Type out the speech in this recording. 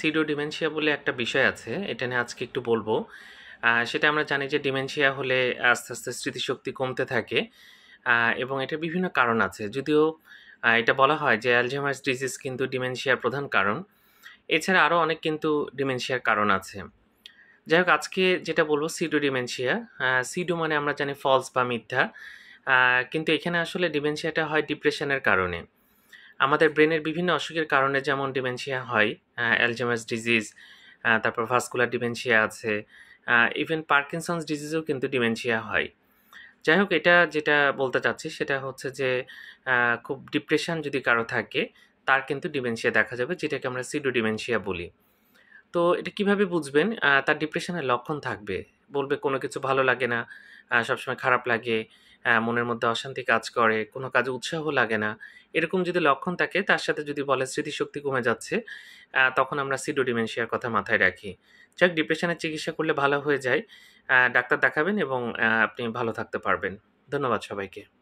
সিডো dementia বলে একটা বিষয় আছে এটা নিয়ে আজকে একটু বলবো সেটা আমরা জানি যে ডিমেনশিয়া হলে আস্তে আস্তে স্মৃতিশক্তি কমতে থাকে এবং এটা বিভিন্ন কারণ আছে যদিও এটা বলা হয় যে অ্যালজেমার্স ডিজিজ কিন্তু ডিমেনশিয়ার প্রধান কারণ এছাড়া আরও অনেক কিন্তু ডিমেনশিয়ার কারণ আছে যাই হোক আজকে যেটা বলবো সিডো ডিমেনশিয়া সিডো মানে আমরা জানি ফলস বা মিথ্যা কিন্তু এখানে আসলে ডিমেনশিয়াটা হয় ডিপ্রেশনের কারণে আমাদের ব্রেনের বিভিন্ন অসুখের কারণে যেমন ডিমেনশিয়া হয় অ্যালজেমাস ডিজিজ তারপর ভাস্কুলার ডিমেনশিয়া আছে ইভেন পার্কিনসন্স ডিজিজও কিন্তু ডিমেনশিয়া হয় যাই হোক এটা যেটা বলতে চাচ্ছি সেটা হচ্ছে যে খুব ডিপ্রেশন যদি কারো থাকে তার কিন্তু ডিমেনশিয়া দেখা যাবে যেটাকে আমরা সিডো ডিমেনশিয়া বলি তো এটা কিভাবে বুঝবেন তার ডিপ্রেশনের লক্ষণ থাকবে বলবে কোনো কিছু ভালো লাগে না সবসময় খারাপ লাগে মনের মধ্যে অশান্তি কাজ করে কোনো কাজে উৎসাহ লাগে না এরকম যদি লক্ষণ থাকে তার সাথে যদি বলে স্মৃতিশক্তি কমে যাচ্ছে তখন আমরা সিডোডিমেনশিয়ার কথা মাথায় রাখি যাক ডিপ্রেশনের চিকিৎসা করলে ভালো হয়ে যায় ডাক্তার দেখাবেন এবং আপনি ভালো থাকতে পারবেন ধন্যবাদ সবাইকে